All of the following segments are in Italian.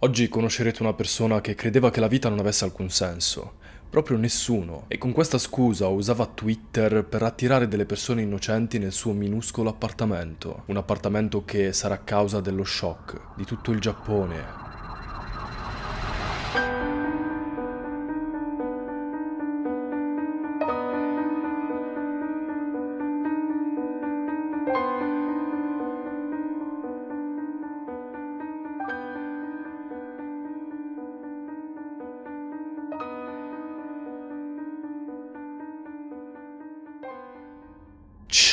Oggi conoscerete una persona che credeva che la vita non avesse alcun senso, proprio nessuno, e con questa scusa usava Twitter per attirare delle persone innocenti nel suo minuscolo appartamento, un appartamento che sarà causa dello shock di tutto il Giappone,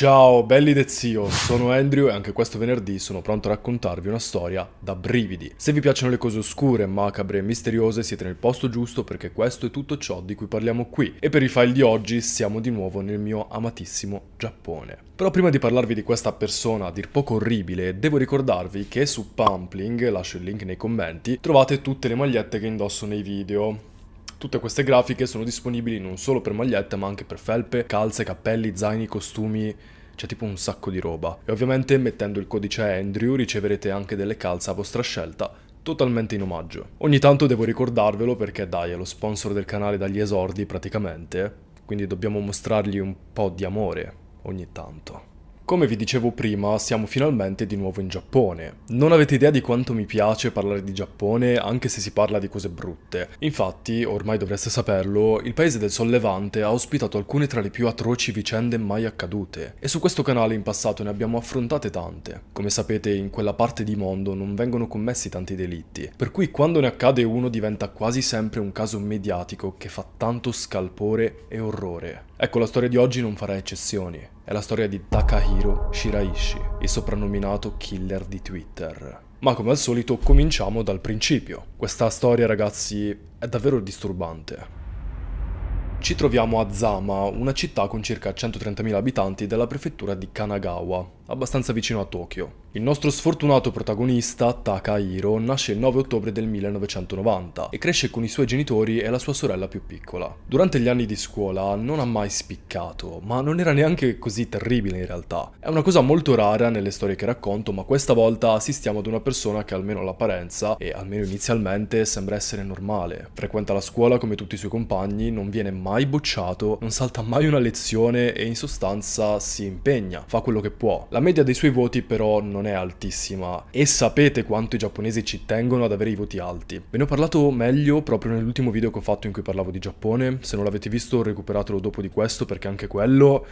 Ciao belli de zio, sono Andrew e anche questo venerdì sono pronto a raccontarvi una storia da brividi. Se vi piacciono le cose oscure, macabre e misteriose siete nel posto giusto perché questo è tutto ciò di cui parliamo qui e per i file di oggi siamo di nuovo nel mio amatissimo Giappone. Però prima di parlarvi di questa persona a dir poco orribile, devo ricordarvi che su Pumpling, lascio il link nei commenti, trovate tutte le magliette che indosso nei video. Tutte queste grafiche sono disponibili non solo per magliette ma anche per felpe, calze, cappelli, zaini, costumi, c'è tipo un sacco di roba. E ovviamente mettendo il codice Andrew riceverete anche delle calze a vostra scelta, totalmente in omaggio. Ogni tanto devo ricordarvelo perché dai, è lo sponsor del canale dagli esordi praticamente, quindi dobbiamo mostrargli un po' di amore ogni tanto. Come vi dicevo prima, siamo finalmente di nuovo in Giappone. Non avete idea di quanto mi piace parlare di Giappone, anche se si parla di cose brutte. Infatti, ormai dovreste saperlo, il paese del Sollevante ha ospitato alcune tra le più atroci vicende mai accadute, e su questo canale in passato ne abbiamo affrontate tante. Come sapete, in quella parte di mondo non vengono commessi tanti delitti, per cui quando ne accade uno diventa quasi sempre un caso mediatico che fa tanto scalpore e orrore. Ecco, la storia di oggi non farà eccezioni. È la storia di Takahiro Shiraishi, il soprannominato killer di Twitter. Ma come al solito cominciamo dal principio. Questa storia, ragazzi, è davvero disturbante. Ci troviamo a Zama, una città con circa 130.000 abitanti della prefettura di Kanagawa, abbastanza vicino a Tokyo. Il nostro sfortunato protagonista, Takahiro, nasce il 9 ottobre del 1990 e cresce con i suoi genitori e la sua sorella più piccola. Durante gli anni di scuola non ha mai spiccato, ma non era neanche così terribile in realtà. È una cosa molto rara nelle storie che racconto, ma questa volta assistiamo ad una persona che almeno all'apparenza, e almeno inizialmente, sembra essere normale. Frequenta la scuola come tutti i suoi compagni, non viene mai bocciato, non salta mai una lezione e in sostanza si impegna, fa quello che può. La media dei suoi voti però non è altissima e sapete quanto i giapponesi ci tengono ad avere i voti alti. Ve ne ho parlato meglio proprio nell'ultimo video che ho fatto in cui parlavo di Giappone, se non l'avete visto recuperatelo dopo di questo perché anche quello...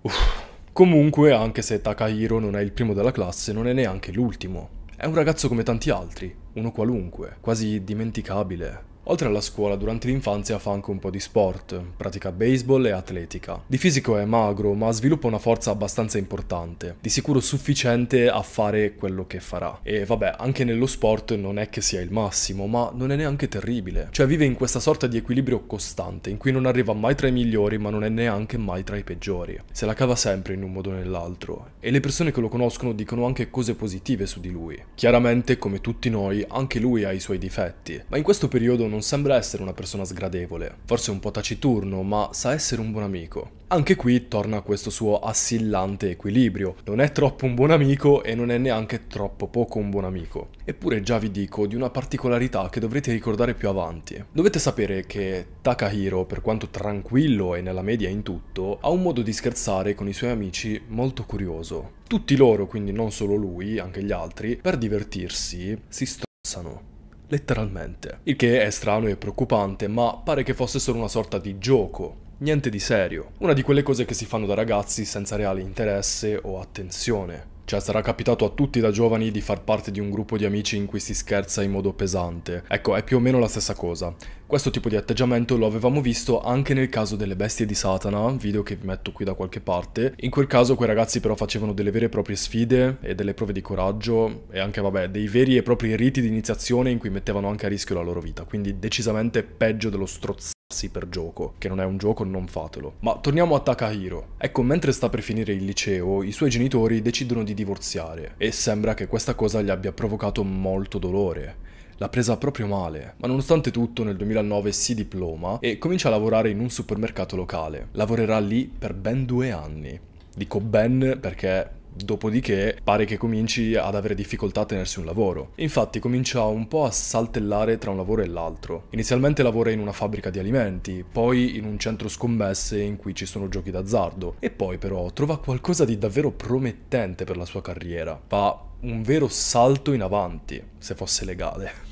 Uff. Comunque, anche se Takahiro non è il primo della classe, non è neanche l'ultimo. È un ragazzo come tanti altri, uno qualunque, quasi dimenticabile, Oltre alla scuola, durante l'infanzia fa anche un po' di sport, pratica baseball e atletica. Di fisico è magro, ma sviluppa una forza abbastanza importante, di sicuro sufficiente a fare quello che farà. E vabbè, anche nello sport non è che sia il massimo, ma non è neanche terribile. Cioè vive in questa sorta di equilibrio costante, in cui non arriva mai tra i migliori, ma non è neanche mai tra i peggiori. Se la cava sempre in un modo o nell'altro, e le persone che lo conoscono dicono anche cose positive su di lui. Chiaramente, come tutti noi, anche lui ha i suoi difetti, ma in questo periodo non non sembra essere una persona sgradevole, forse un po' taciturno, ma sa essere un buon amico. Anche qui torna questo suo assillante equilibrio, non è troppo un buon amico e non è neanche troppo poco un buon amico. Eppure già vi dico di una particolarità che dovrete ricordare più avanti. Dovete sapere che Takahiro, per quanto tranquillo e nella media in tutto, ha un modo di scherzare con i suoi amici molto curioso. Tutti loro, quindi non solo lui, anche gli altri, per divertirsi si strozzano letteralmente. Il che è strano e preoccupante, ma pare che fosse solo una sorta di gioco, niente di serio. Una di quelle cose che si fanno da ragazzi senza reale interesse o attenzione. Cioè sarà capitato a tutti da giovani di far parte di un gruppo di amici in cui si scherza in modo pesante. Ecco, è più o meno la stessa cosa. Questo tipo di atteggiamento lo avevamo visto anche nel caso delle bestie di Satana, video che vi metto qui da qualche parte. In quel caso quei ragazzi però facevano delle vere e proprie sfide e delle prove di coraggio e anche vabbè dei veri e propri riti di iniziazione in cui mettevano anche a rischio la loro vita, quindi decisamente peggio dello strozzato per gioco, che non è un gioco non fatelo. Ma torniamo a Takahiro. Ecco, mentre sta per finire il liceo, i suoi genitori decidono di divorziare e sembra che questa cosa gli abbia provocato molto dolore l'ha presa proprio male, ma nonostante tutto nel 2009 si diploma e comincia a lavorare in un supermercato locale. Lavorerà lì per ben due anni. Dico ben perché Dopodiché pare che cominci ad avere difficoltà a tenersi un lavoro. Infatti comincia un po' a saltellare tra un lavoro e l'altro. Inizialmente lavora in una fabbrica di alimenti, poi in un centro scommesse in cui ci sono giochi d'azzardo e poi però trova qualcosa di davvero promettente per la sua carriera. Fa un vero salto in avanti, se fosse legale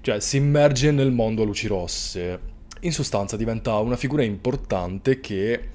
cioè si immerge nel mondo a luci rosse. In sostanza diventa una figura importante che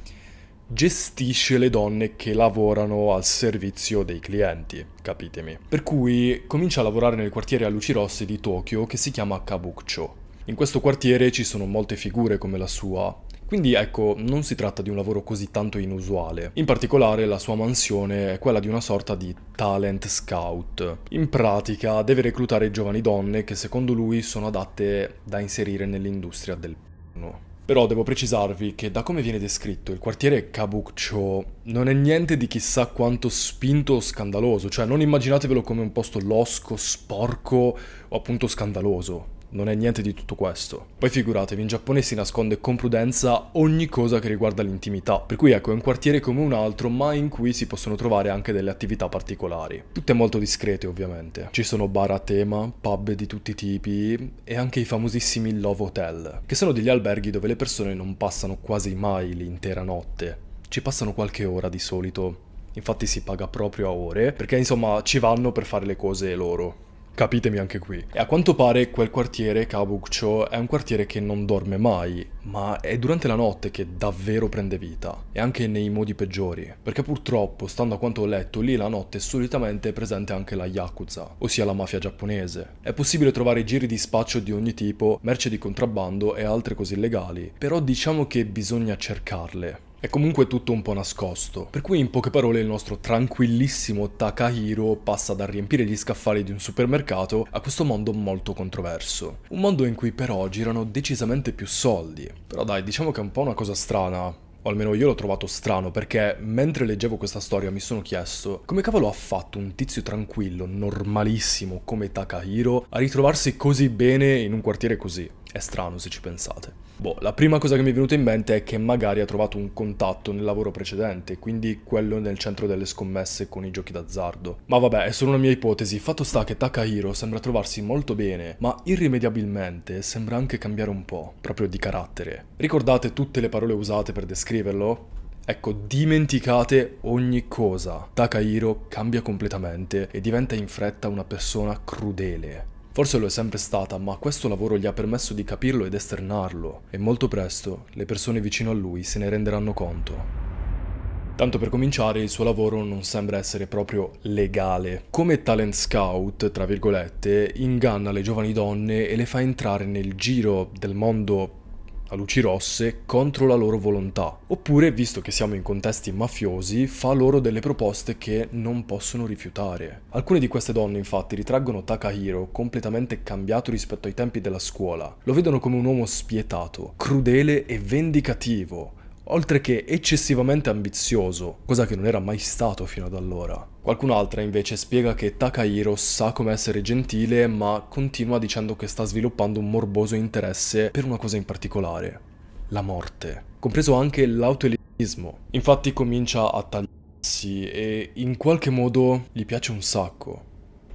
gestisce le donne che lavorano al servizio dei clienti, capitemi. Per cui comincia a lavorare nel quartiere a luci rosse di Tokyo che si chiama Kabukcho. In questo quartiere ci sono molte figure come la sua, quindi ecco, non si tratta di un lavoro così tanto inusuale. In particolare la sua mansione è quella di una sorta di talent scout. In pratica deve reclutare giovani donne che secondo lui sono adatte da inserire nell'industria del porno. Però devo precisarvi che da come viene descritto il quartiere Kabukicho non è niente di chissà quanto spinto o scandaloso, cioè non immaginatevelo come un posto losco, sporco o appunto scandaloso non è niente di tutto questo. Poi figuratevi, in Giappone si nasconde con prudenza ogni cosa che riguarda l'intimità, per cui ecco è un quartiere come un altro ma in cui si possono trovare anche delle attività particolari. Tutte molto discrete ovviamente. Ci sono bar a tema, pub di tutti i tipi e anche i famosissimi love hotel, che sono degli alberghi dove le persone non passano quasi mai l'intera notte. Ci passano qualche ora di solito, infatti si paga proprio a ore, perché insomma ci vanno per fare le cose loro. Capitemi anche qui. E a quanto pare quel quartiere, Kabukcho, è un quartiere che non dorme mai, ma è durante la notte che davvero prende vita, e anche nei modi peggiori. Perché purtroppo, stando a quanto ho letto, lì la notte è solitamente presente anche la Yakuza, ossia la mafia giapponese. È possibile trovare giri di spaccio di ogni tipo, merce di contrabbando e altre cose illegali, però diciamo che bisogna cercarle. È comunque tutto un po' nascosto, per cui in poche parole il nostro tranquillissimo Takahiro passa dal riempire gli scaffali di un supermercato a questo mondo molto controverso. Un mondo in cui però girano decisamente più soldi. Però dai, diciamo che è un po' una cosa strana, o almeno io l'ho trovato strano, perché mentre leggevo questa storia mi sono chiesto come cavolo ha fatto un tizio tranquillo, normalissimo come Takahiro, a ritrovarsi così bene in un quartiere così. È strano se ci pensate. Boh, la prima cosa che mi è venuta in mente è che magari ha trovato un contatto nel lavoro precedente, quindi quello nel centro delle scommesse con i giochi d'azzardo. Ma vabbè, è solo una mia ipotesi, fatto sta che Takahiro sembra trovarsi molto bene, ma irrimediabilmente sembra anche cambiare un po', proprio di carattere. Ricordate tutte le parole usate per descriverlo? Ecco, dimenticate ogni cosa. Takahiro cambia completamente e diventa in fretta una persona crudele. Forse lo è sempre stata, ma questo lavoro gli ha permesso di capirlo ed esternarlo, e molto presto le persone vicino a lui se ne renderanno conto. Tanto per cominciare, il suo lavoro non sembra essere proprio legale. Come talent scout, tra virgolette, inganna le giovani donne e le fa entrare nel giro del mondo luci rosse contro la loro volontà. Oppure, visto che siamo in contesti mafiosi, fa loro delle proposte che non possono rifiutare. Alcune di queste donne infatti ritraggono Takahiro completamente cambiato rispetto ai tempi della scuola. Lo vedono come un uomo spietato, crudele e vendicativo oltre che eccessivamente ambizioso, cosa che non era mai stato fino ad allora. Qualcun'altra invece spiega che Takahiro sa come essere gentile ma continua dicendo che sta sviluppando un morboso interesse per una cosa in particolare, la morte, compreso anche l'autoelismo. Infatti comincia a tagliarsi e in qualche modo gli piace un sacco.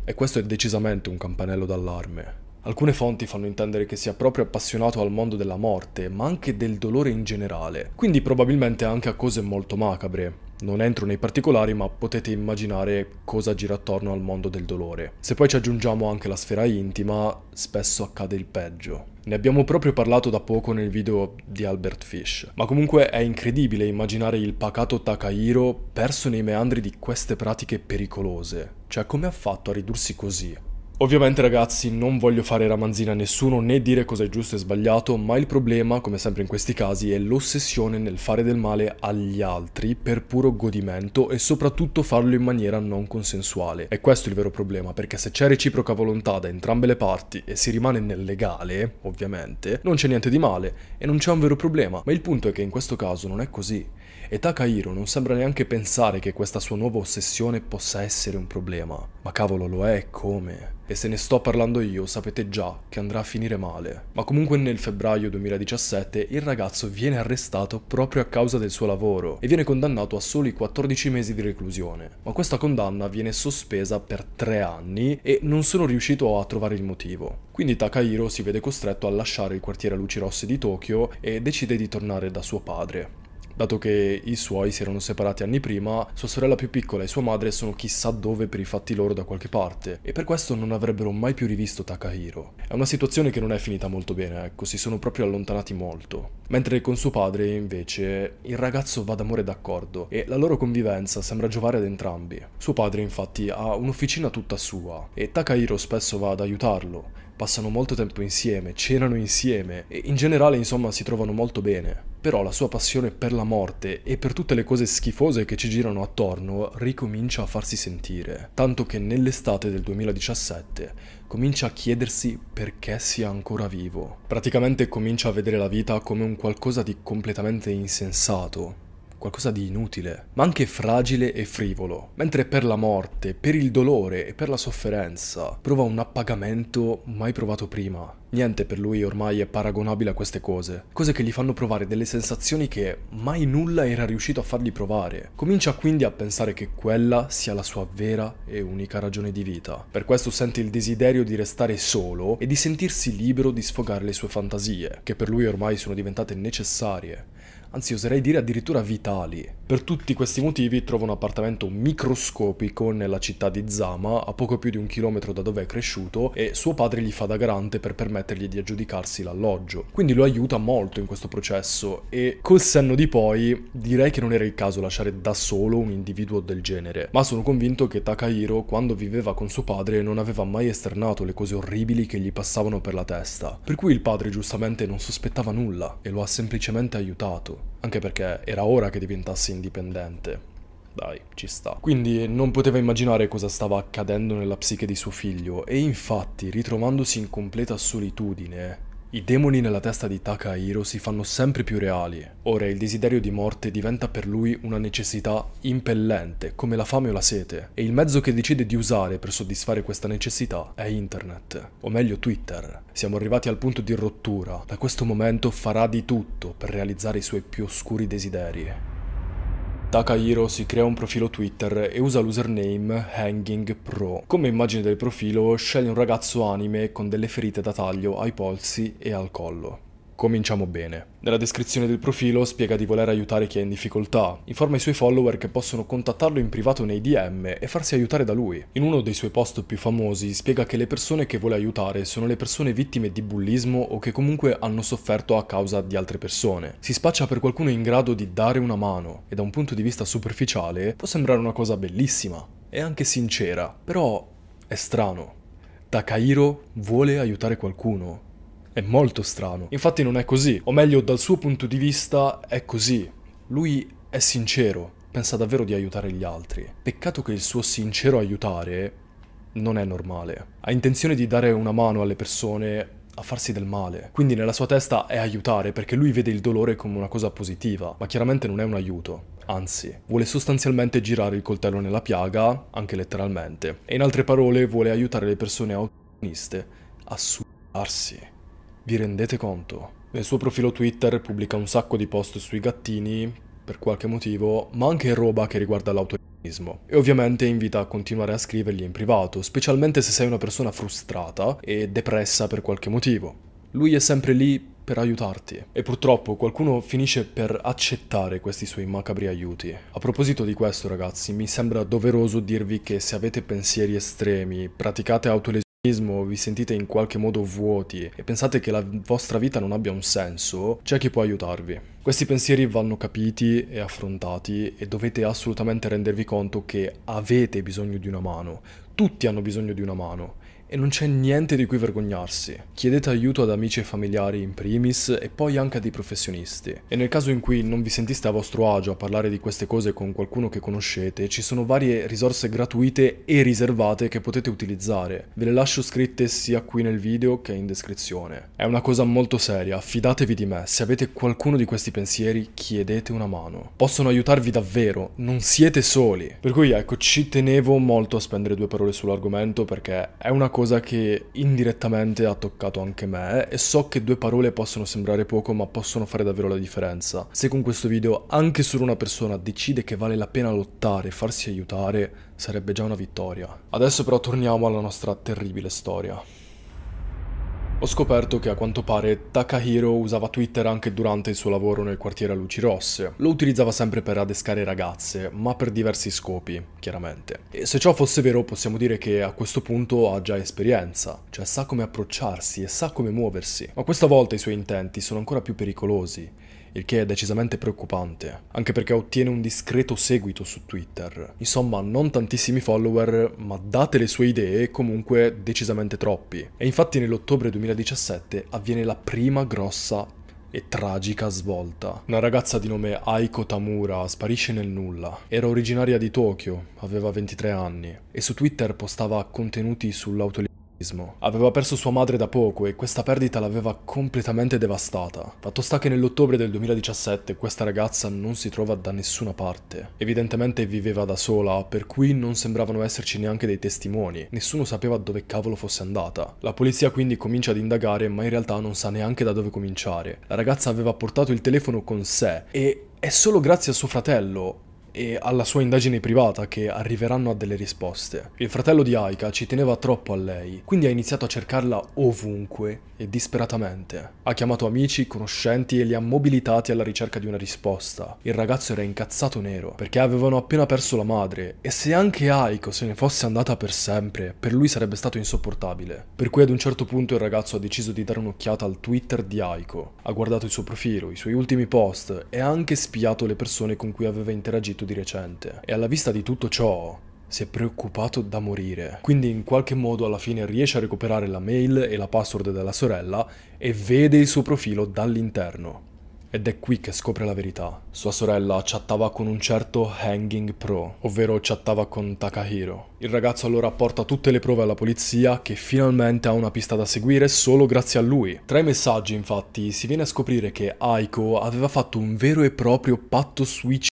E questo è decisamente un campanello d'allarme. Alcune fonti fanno intendere che sia proprio appassionato al mondo della morte, ma anche del dolore in generale, quindi probabilmente anche a cose molto macabre, non entro nei particolari, ma potete immaginare cosa gira attorno al mondo del dolore. Se poi ci aggiungiamo anche la sfera intima, spesso accade il peggio. Ne abbiamo proprio parlato da poco nel video di Albert Fish, ma comunque è incredibile immaginare il pacato Takahiro perso nei meandri di queste pratiche pericolose. Cioè come ha fatto a ridursi così? Ovviamente ragazzi non voglio fare ramanzina a nessuno né dire cosa è giusto e sbagliato, ma il problema, come sempre in questi casi, è l'ossessione nel fare del male agli altri per puro godimento e soprattutto farlo in maniera non consensuale. E questo è il vero problema, perché se c'è reciproca volontà da entrambe le parti e si rimane nel legale, ovviamente, non c'è niente di male e non c'è un vero problema, ma il punto è che in questo caso non è così e Takahiro non sembra neanche pensare che questa sua nuova ossessione possa essere un problema. Ma cavolo lo è come? E se ne sto parlando io sapete già che andrà a finire male. Ma comunque nel febbraio 2017 il ragazzo viene arrestato proprio a causa del suo lavoro e viene condannato a soli 14 mesi di reclusione. Ma questa condanna viene sospesa per 3 anni e non sono riuscito a trovare il motivo. Quindi Takahiro si vede costretto a lasciare il quartiere a luci rosse di Tokyo e decide di tornare da suo padre dato che i suoi si erano separati anni prima, sua sorella più piccola e sua madre sono chissà dove per i fatti loro da qualche parte, e per questo non avrebbero mai più rivisto Takahiro. È una situazione che non è finita molto bene, ecco, si sono proprio allontanati molto. Mentre con suo padre, invece, il ragazzo va d'amore d'accordo, e la loro convivenza sembra giovare ad entrambi. Suo padre, infatti, ha un'officina tutta sua, e Takahiro spesso va ad aiutarlo, passano molto tempo insieme, cenano insieme e in generale insomma si trovano molto bene. Però la sua passione per la morte e per tutte le cose schifose che ci girano attorno ricomincia a farsi sentire, tanto che nell'estate del 2017 comincia a chiedersi perché sia ancora vivo. Praticamente comincia a vedere la vita come un qualcosa di completamente insensato, qualcosa di inutile, ma anche fragile e frivolo, mentre per la morte, per il dolore e per la sofferenza prova un appagamento mai provato prima. Niente per lui ormai è paragonabile a queste cose, cose che gli fanno provare delle sensazioni che mai nulla era riuscito a fargli provare. Comincia quindi a pensare che quella sia la sua vera e unica ragione di vita. Per questo sente il desiderio di restare solo e di sentirsi libero di sfogare le sue fantasie, che per lui ormai sono diventate necessarie anzi oserei dire addirittura vitali. Per tutti questi motivi trovo un appartamento microscopico nella città di Zama, a poco più di un chilometro da dove è cresciuto, e suo padre gli fa da garante per permettergli di aggiudicarsi l'alloggio. Quindi lo aiuta molto in questo processo e col senno di poi direi che non era il caso lasciare da solo un individuo del genere. Ma sono convinto che Takahiro, quando viveva con suo padre, non aveva mai esternato le cose orribili che gli passavano per la testa. Per cui il padre giustamente non sospettava nulla e lo ha semplicemente aiutato anche perché era ora che diventasse indipendente. Dai, ci sta. Quindi non poteva immaginare cosa stava accadendo nella psiche di suo figlio e infatti, ritrovandosi in completa solitudine, i demoni nella testa di Takahiro si fanno sempre più reali. Ora il desiderio di morte diventa per lui una necessità impellente, come la fame o la sete, e il mezzo che decide di usare per soddisfare questa necessità è internet, o meglio Twitter. Siamo arrivati al punto di rottura, da questo momento farà di tutto per realizzare i suoi più oscuri desideri. Takahiro si crea un profilo Twitter e usa l'username Hanging Pro. Come immagine del profilo sceglie un ragazzo anime con delle ferite da taglio ai polsi e al collo. Cominciamo bene. Nella descrizione del profilo spiega di voler aiutare chi è in difficoltà, informa i suoi follower che possono contattarlo in privato nei DM e farsi aiutare da lui. In uno dei suoi post più famosi spiega che le persone che vuole aiutare sono le persone vittime di bullismo o che comunque hanno sofferto a causa di altre persone. Si spaccia per qualcuno in grado di dare una mano e da un punto di vista superficiale può sembrare una cosa bellissima e anche sincera, però è strano. Takairo vuole aiutare qualcuno è molto strano. Infatti non è così, o meglio dal suo punto di vista è così. Lui è sincero, pensa davvero di aiutare gli altri. Peccato che il suo sincero aiutare non è normale. Ha intenzione di dare una mano alle persone a farsi del male. Quindi nella sua testa è aiutare perché lui vede il dolore come una cosa positiva, ma chiaramente non è un aiuto. Anzi, vuole sostanzialmente girare il coltello nella piaga, anche letteralmente. E in altre parole vuole aiutare le persone autoniste a suicidarsi. Vi rendete conto? Nel suo profilo Twitter pubblica un sacco di post sui gattini, per qualche motivo, ma anche roba che riguarda l'autonismo. E ovviamente invita a continuare a scrivergli in privato, specialmente se sei una persona frustrata e depressa per qualche motivo. Lui è sempre lì per aiutarti. E purtroppo qualcuno finisce per accettare questi suoi macabri aiuti. A proposito di questo ragazzi, mi sembra doveroso dirvi che se avete pensieri estremi, praticate autolesione, vi sentite in qualche modo vuoti e pensate che la vostra vita non abbia un senso, c'è chi può aiutarvi. Questi pensieri vanno capiti e affrontati e dovete assolutamente rendervi conto che avete bisogno di una mano. Tutti hanno bisogno di una mano. E non c'è niente di cui vergognarsi. Chiedete aiuto ad amici e familiari in primis e poi anche a dei professionisti. E nel caso in cui non vi sentiste a vostro agio a parlare di queste cose con qualcuno che conoscete, ci sono varie risorse gratuite e riservate che potete utilizzare. Ve le lascio scritte sia qui nel video che in descrizione. È una cosa molto seria, fidatevi di me. Se avete qualcuno di questi pensieri, chiedete una mano. Possono aiutarvi davvero, non siete soli. Per cui ecco, ci tenevo molto a spendere due parole sull'argomento perché è una cosa cosa che indirettamente ha toccato anche me e so che due parole possono sembrare poco ma possono fare davvero la differenza. Se con questo video anche solo una persona decide che vale la pena lottare, farsi aiutare, sarebbe già una vittoria. Adesso però torniamo alla nostra terribile storia. Ho scoperto che a quanto pare Takahiro usava Twitter anche durante il suo lavoro nel quartiere a luci rosse. Lo utilizzava sempre per adescare ragazze, ma per diversi scopi, chiaramente. E se ciò fosse vero possiamo dire che a questo punto ha già esperienza, cioè sa come approcciarsi e sa come muoversi. Ma questa volta i suoi intenti sono ancora più pericolosi, il che è decisamente preoccupante, anche perché ottiene un discreto seguito su Twitter. Insomma, non tantissimi follower, ma date le sue idee, comunque decisamente troppi. E infatti nell'ottobre 2017 avviene la prima grossa e tragica svolta. Una ragazza di nome Aiko Tamura sparisce nel nulla. Era originaria di Tokyo, aveva 23 anni e su Twitter postava contenuti sull'autolimitazione Aveva perso sua madre da poco e questa perdita l'aveva completamente devastata. Fatto sta che nell'ottobre del 2017 questa ragazza non si trova da nessuna parte. Evidentemente viveva da sola, per cui non sembravano esserci neanche dei testimoni. Nessuno sapeva dove cavolo fosse andata. La polizia quindi comincia ad indagare, ma in realtà non sa neanche da dove cominciare. La ragazza aveva portato il telefono con sé e è solo grazie a suo fratello e alla sua indagine privata che arriveranno a delle risposte. Il fratello di Aika ci teneva troppo a lei, quindi ha iniziato a cercarla ovunque e disperatamente. Ha chiamato amici, conoscenti e li ha mobilitati alla ricerca di una risposta. Il ragazzo era incazzato nero perché avevano appena perso la madre e se anche Aiko se ne fosse andata per sempre, per lui sarebbe stato insopportabile. Per cui ad un certo punto il ragazzo ha deciso di dare un'occhiata al Twitter di Aiko. Ha guardato il suo profilo, i suoi ultimi post e ha anche spiato le persone con cui aveva interagito scritto di recente, e alla vista di tutto ciò si è preoccupato da morire. Quindi in qualche modo alla fine riesce a recuperare la mail e la password della sorella e vede il suo profilo dall'interno. Ed è qui che scopre la verità. Sua sorella chattava con un certo Hanging Pro, ovvero chattava con Takahiro. Il ragazzo allora porta tutte le prove alla polizia che finalmente ha una pista da seguire solo grazie a lui. Tra i messaggi infatti si viene a scoprire che Aiko aveva fatto un vero e proprio patto suicidio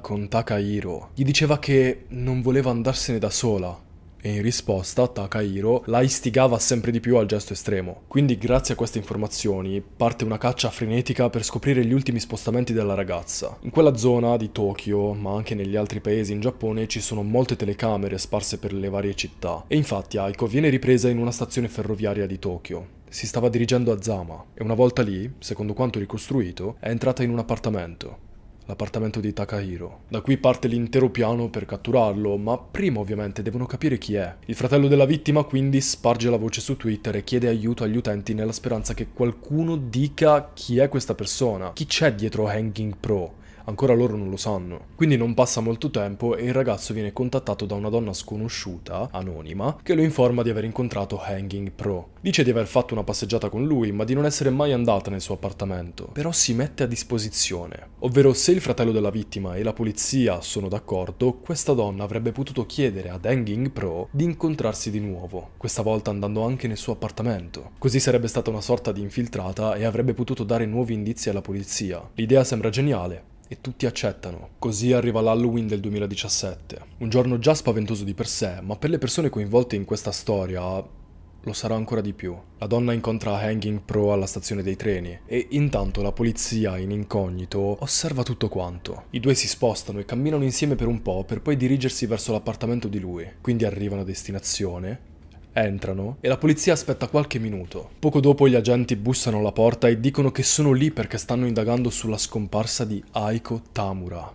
con Takahiro. Gli diceva che non voleva andarsene da sola. E in risposta Takahiro la istigava sempre di più al gesto estremo. Quindi grazie a queste informazioni parte una caccia frenetica per scoprire gli ultimi spostamenti della ragazza. In quella zona di Tokyo, ma anche negli altri paesi in Giappone, ci sono molte telecamere sparse per le varie città. E infatti Aiko viene ripresa in una stazione ferroviaria di Tokyo, si stava dirigendo a Zama e una volta lì, secondo quanto ricostruito, è entrata in un appartamento l'appartamento di Takahiro. Da qui parte l'intero piano per catturarlo, ma prima ovviamente devono capire chi è. Il fratello della vittima quindi sparge la voce su Twitter e chiede aiuto agli utenti nella speranza che qualcuno dica chi è questa persona, chi c'è dietro Hanging Pro ancora loro non lo sanno. Quindi non passa molto tempo e il ragazzo viene contattato da una donna sconosciuta, anonima, che lo informa di aver incontrato Hanging Pro. Dice di aver fatto una passeggiata con lui, ma di non essere mai andata nel suo appartamento. Però si mette a disposizione. Ovvero se il fratello della vittima e la polizia sono d'accordo, questa donna avrebbe potuto chiedere ad Hanging Pro di incontrarsi di nuovo, questa volta andando anche nel suo appartamento. Così sarebbe stata una sorta di infiltrata e avrebbe potuto dare nuovi indizi alla polizia. L'idea sembra geniale, e tutti accettano. Così arriva l'Halloween del 2017. Un giorno già spaventoso di per sé, ma per le persone coinvolte in questa storia lo sarà ancora di più. La donna incontra Hanging Pro alla stazione dei treni e intanto la polizia, in incognito, osserva tutto quanto. I due si spostano e camminano insieme per un po' per poi dirigersi verso l'appartamento di lui. Quindi arrivano a destinazione Entrano e la polizia aspetta qualche minuto. Poco dopo gli agenti bussano alla porta e dicono che sono lì perché stanno indagando sulla scomparsa di Aiko Tamura.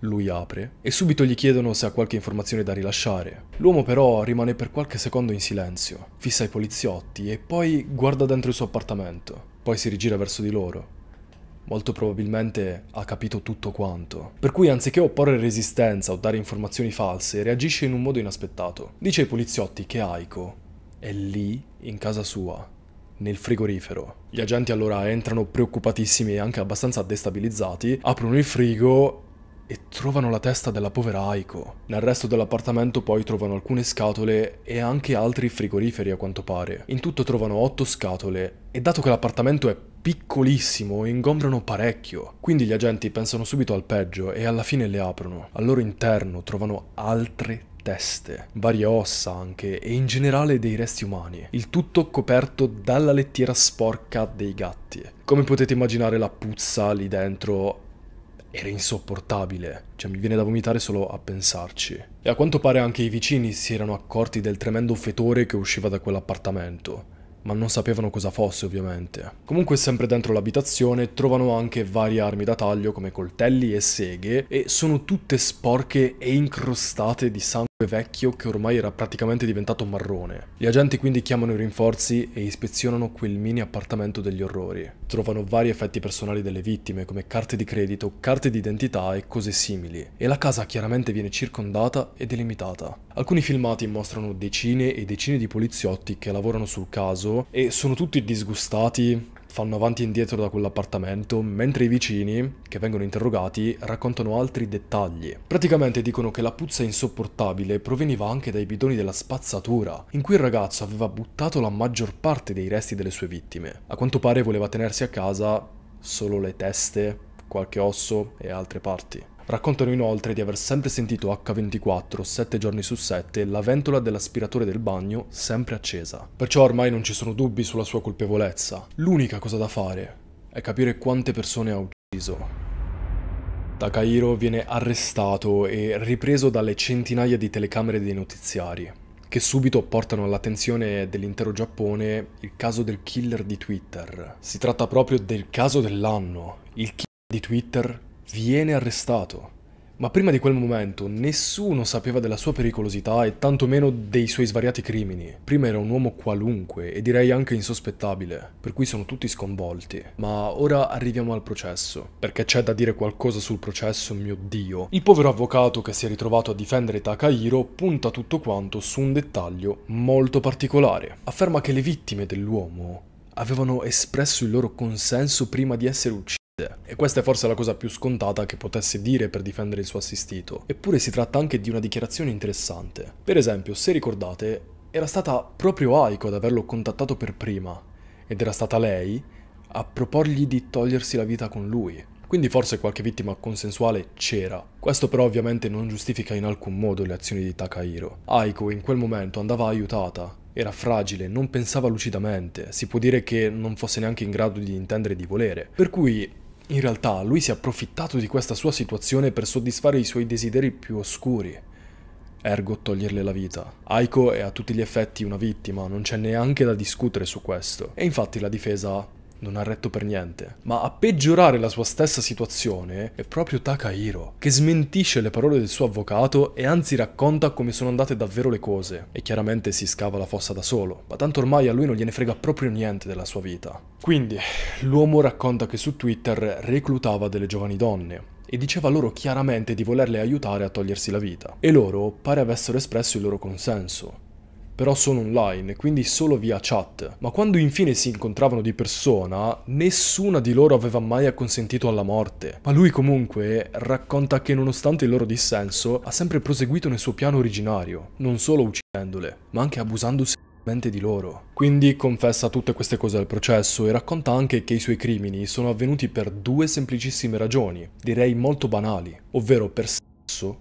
Lui apre e subito gli chiedono se ha qualche informazione da rilasciare. L'uomo però rimane per qualche secondo in silenzio, fissa i poliziotti e poi guarda dentro il suo appartamento. Poi si rigira verso di loro molto probabilmente ha capito tutto quanto. Per cui anziché opporre resistenza o dare informazioni false, reagisce in un modo inaspettato. Dice ai poliziotti che Aiko è lì, in casa sua, nel frigorifero. Gli agenti allora entrano preoccupatissimi e anche abbastanza destabilizzati, aprono il frigo e trovano la testa della povera Aiko. Nel resto dell'appartamento poi trovano alcune scatole e anche altri frigoriferi a quanto pare. In tutto trovano 8 scatole e dato che l'appartamento è piccolissimo ingombrano parecchio. Quindi gli agenti pensano subito al peggio e alla fine le aprono. Al loro interno trovano altre teste, varie ossa anche e in generale dei resti umani, il tutto coperto dalla lettiera sporca dei gatti. Come potete immaginare la puzza lì dentro era insopportabile, cioè mi viene da vomitare solo a pensarci. E a quanto pare anche i vicini si erano accorti del tremendo fetore che usciva da quell'appartamento, ma non sapevano cosa fosse ovviamente. Comunque sempre dentro l'abitazione trovano anche varie armi da taglio come coltelli e seghe e sono tutte sporche e incrostate di sangue comunque vecchio che ormai era praticamente diventato marrone. Gli agenti quindi chiamano i rinforzi e ispezionano quel mini appartamento degli orrori. Trovano vari effetti personali delle vittime come carte di credito, carte di identità e cose simili. E la casa chiaramente viene circondata e delimitata. Alcuni filmati mostrano decine e decine di poliziotti che lavorano sul caso e sono tutti disgustati, fanno avanti e indietro da quell'appartamento, mentre i vicini, che vengono interrogati, raccontano altri dettagli. Praticamente dicono che la puzza insopportabile proveniva anche dai bidoni della spazzatura, in cui il ragazzo aveva buttato la maggior parte dei resti delle sue vittime. A quanto pare voleva tenersi a casa solo le teste, qualche osso e altre parti. Raccontano inoltre di aver sempre sentito H24, 7 giorni su 7, la ventola dell'aspiratore del bagno sempre accesa. Perciò ormai non ci sono dubbi sulla sua colpevolezza. L'unica cosa da fare è capire quante persone ha ucciso. Takahiro viene arrestato e ripreso dalle centinaia di telecamere dei notiziari, che subito portano all'attenzione dell'intero Giappone il caso del killer di Twitter. Si tratta proprio del caso dell'anno, il killer di Twitter viene arrestato. Ma prima di quel momento nessuno sapeva della sua pericolosità e tantomeno dei suoi svariati crimini. Prima era un uomo qualunque e direi anche insospettabile, per cui sono tutti sconvolti. Ma ora arriviamo al processo, perché c'è da dire qualcosa sul processo, mio dio. Il povero avvocato che si è ritrovato a difendere Takahiro punta tutto quanto su un dettaglio molto particolare. Afferma che le vittime dell'uomo avevano espresso il loro consenso prima di essere uccise. E questa è forse la cosa più scontata che potesse dire per difendere il suo assistito. Eppure si tratta anche di una dichiarazione interessante. Per esempio, se ricordate, era stata proprio Aiko ad averlo contattato per prima, ed era stata lei a proporgli di togliersi la vita con lui. Quindi forse qualche vittima consensuale c'era. Questo però ovviamente non giustifica in alcun modo le azioni di Takahiro. Aiko in quel momento andava aiutata, era fragile, non pensava lucidamente, si può dire che non fosse neanche in grado di intendere di volere. Per cui in realtà lui si è approfittato di questa sua situazione per soddisfare i suoi desideri più oscuri, ergo toglierle la vita. Aiko è a tutti gli effetti una vittima, non c'è neanche da discutere su questo. E infatti la difesa non ha retto per niente. Ma a peggiorare la sua stessa situazione è proprio Takahiro, che smentisce le parole del suo avvocato e anzi racconta come sono andate davvero le cose. E chiaramente si scava la fossa da solo, ma tanto ormai a lui non gliene frega proprio niente della sua vita. Quindi, l'uomo racconta che su Twitter reclutava delle giovani donne, e diceva loro chiaramente di volerle aiutare a togliersi la vita, e loro pare avessero espresso il loro consenso però solo online, quindi solo via chat. Ma quando infine si incontravano di persona, nessuna di loro aveva mai acconsentito alla morte. Ma lui comunque racconta che nonostante il loro dissenso, ha sempre proseguito nel suo piano originario, non solo uccidendole, ma anche abusandosi di loro. Quindi confessa tutte queste cose al processo e racconta anche che i suoi crimini sono avvenuti per due semplicissime ragioni, direi molto banali, ovvero per sesso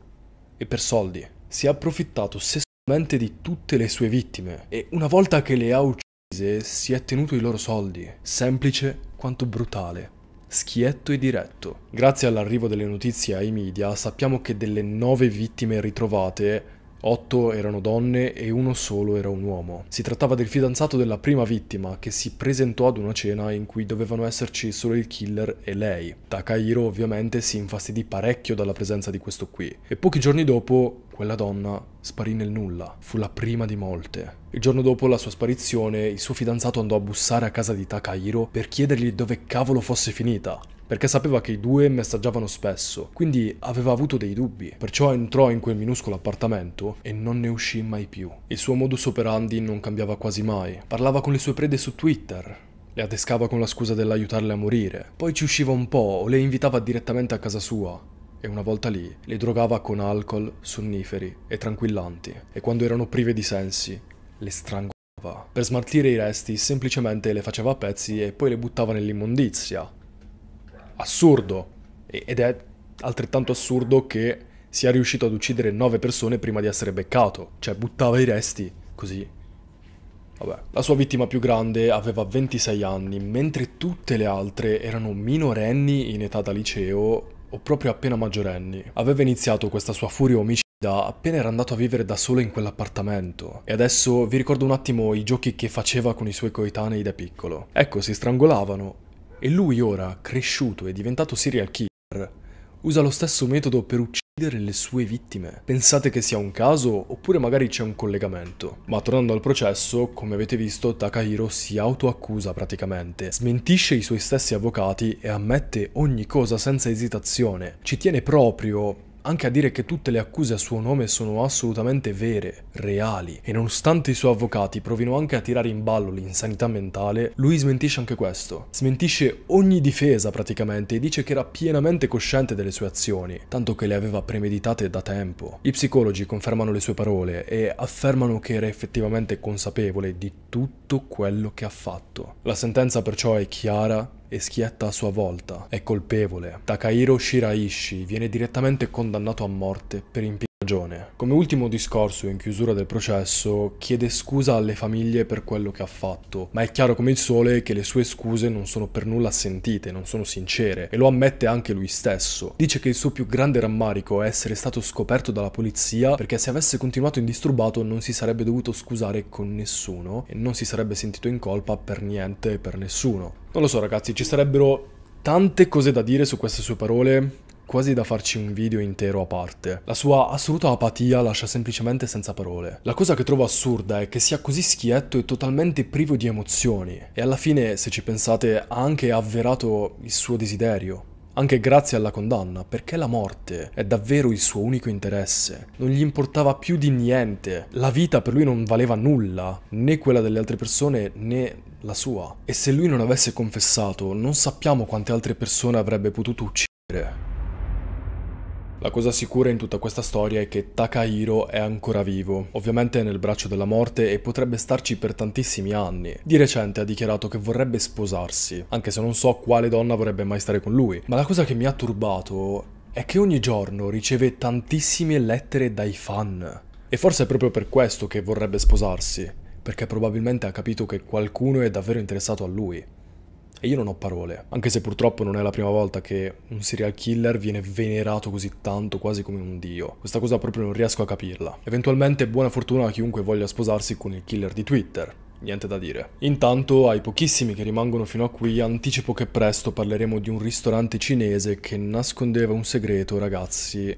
e per soldi. Si è approfittato se mente di tutte le sue vittime e una volta che le ha uccise si è tenuto i loro soldi, semplice quanto brutale schietto e diretto. Grazie all'arrivo delle notizie ai media sappiamo che delle nove vittime ritrovate, Otto erano donne e uno solo era un uomo. Si trattava del fidanzato della prima vittima che si presentò ad una cena in cui dovevano esserci solo il killer e lei. Takahiro ovviamente si infastidì parecchio dalla presenza di questo qui e pochi giorni dopo quella donna sparì nel nulla, fu la prima di molte. Il giorno dopo la sua sparizione, il suo fidanzato andò a bussare a casa di Takahiro per chiedergli dove cavolo fosse finita perché sapeva che i due messaggiavano spesso, quindi aveva avuto dei dubbi, perciò entrò in quel minuscolo appartamento e non ne uscì mai più. Il suo modus operandi non cambiava quasi mai, parlava con le sue prede su Twitter, le adescava con la scusa dell'aiutarle a morire, poi ci usciva un po' o le invitava direttamente a casa sua, e una volta lì le drogava con alcol, sonniferi e tranquillanti, e quando erano prive di sensi le strangolava. Per smaltire i resti semplicemente le faceva a pezzi e poi le buttava nell'immondizia, assurdo ed è altrettanto assurdo che sia riuscito ad uccidere nove persone prima di essere beccato, cioè buttava i resti così. Vabbè, la sua vittima più grande aveva 26 anni, mentre tutte le altre erano minorenni in età da liceo o proprio appena maggiorenni. Aveva iniziato questa sua furia omicida appena era andato a vivere da solo in quell'appartamento. E adesso vi ricordo un attimo i giochi che faceva con i suoi coetanei da piccolo. Ecco, si strangolavano, e lui ora, cresciuto e diventato serial killer, usa lo stesso metodo per uccidere le sue vittime. Pensate che sia un caso oppure magari c'è un collegamento. Ma tornando al processo, come avete visto, Takahiro si autoaccusa praticamente, smentisce i suoi stessi avvocati e ammette ogni cosa senza esitazione. Ci tiene proprio anche a dire che tutte le accuse a suo nome sono assolutamente vere, reali, e nonostante i suoi avvocati provino anche a tirare in ballo l'insanità mentale, lui smentisce anche questo. Smentisce ogni difesa praticamente e dice che era pienamente cosciente delle sue azioni, tanto che le aveva premeditate da tempo. I psicologi confermano le sue parole e affermano che era effettivamente consapevole di tutto quello che ha fatto. La sentenza perciò è chiara, e schietta a sua volta. È colpevole. Takahiro Shiraishi viene direttamente condannato a morte per impiegare ragione. Come ultimo discorso in chiusura del processo, chiede scusa alle famiglie per quello che ha fatto, ma è chiaro come il sole che le sue scuse non sono per nulla sentite, non sono sincere, e lo ammette anche lui stesso. Dice che il suo più grande rammarico è essere stato scoperto dalla polizia perché se avesse continuato indisturbato non si sarebbe dovuto scusare con nessuno e non si sarebbe sentito in colpa per niente e per nessuno. Non lo so ragazzi, ci sarebbero tante cose da dire su queste sue parole quasi da farci un video intero a parte. La sua assoluta apatia lascia semplicemente senza parole. La cosa che trovo assurda è che sia così schietto e totalmente privo di emozioni, e alla fine, se ci pensate, ha anche avverato il suo desiderio. Anche grazie alla condanna, perché la morte è davvero il suo unico interesse. Non gli importava più di niente. La vita per lui non valeva nulla, né quella delle altre persone né la sua. E se lui non avesse confessato, non sappiamo quante altre persone avrebbe potuto uccidere. La cosa sicura in tutta questa storia è che Takahiro è ancora vivo, ovviamente nel braccio della morte e potrebbe starci per tantissimi anni. Di recente ha dichiarato che vorrebbe sposarsi, anche se non so quale donna vorrebbe mai stare con lui. Ma la cosa che mi ha turbato è che ogni giorno riceve tantissime lettere dai fan. E forse è proprio per questo che vorrebbe sposarsi, perché probabilmente ha capito che qualcuno è davvero interessato a lui. E io non ho parole, anche se purtroppo non è la prima volta che un serial killer viene venerato così tanto, quasi come un dio. Questa cosa proprio non riesco a capirla. Eventualmente buona fortuna a chiunque voglia sposarsi con il killer di Twitter, niente da dire. Intanto ai pochissimi che rimangono fino a qui anticipo che presto parleremo di un ristorante cinese che nascondeva un segreto, ragazzi,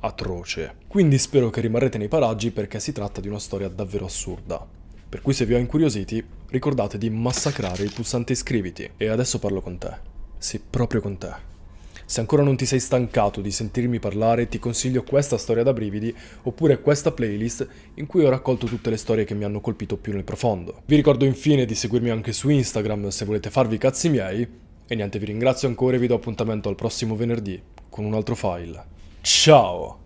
atroce. Quindi spero che rimarrete nei paraggi perché si tratta di una storia davvero assurda. Per cui se vi ho incuriositi, ricordate di massacrare il pulsante iscriviti. E adesso parlo con te. Sì, proprio con te. Se ancora non ti sei stancato di sentirmi parlare, ti consiglio questa storia da brividi oppure questa playlist in cui ho raccolto tutte le storie che mi hanno colpito più nel profondo. Vi ricordo infine di seguirmi anche su Instagram se volete farvi i cazzi miei. E niente, vi ringrazio ancora e vi do appuntamento al prossimo venerdì con un altro file. Ciao!